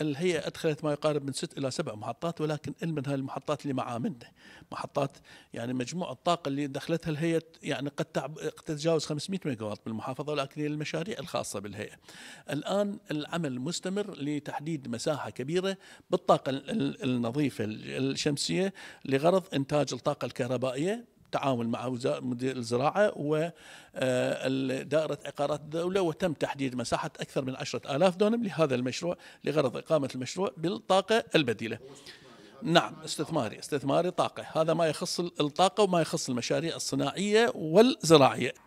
الهيئة أدخلت ما يقارب من ست إلى سبع محطات ولكن من هاي المحطات اللي معاه منه محطات يعني مجموع الطاقة اللي دخلتها الهيئة يعني قد تتجاوز 500 وات بالمحافظة ولكن هي المشاريع الخاصة بالهيئة الآن العمل مستمر لتحديد مساحة كبيرة بالطاقة النظيفة الشمسية لغرض إنتاج الطاقة الكهربائية تعامل مع مدير الزراعة ودائرة آه، عقارات الدولة وتم تحديد مساحة أكثر من عشرة آلاف دونم لهذا المشروع لغرض إقامة المشروع بالطاقة البديلة نعم استثماري استثماري طاقة هذا ما يخص الطاقة وما يخص المشاريع الصناعية والزراعية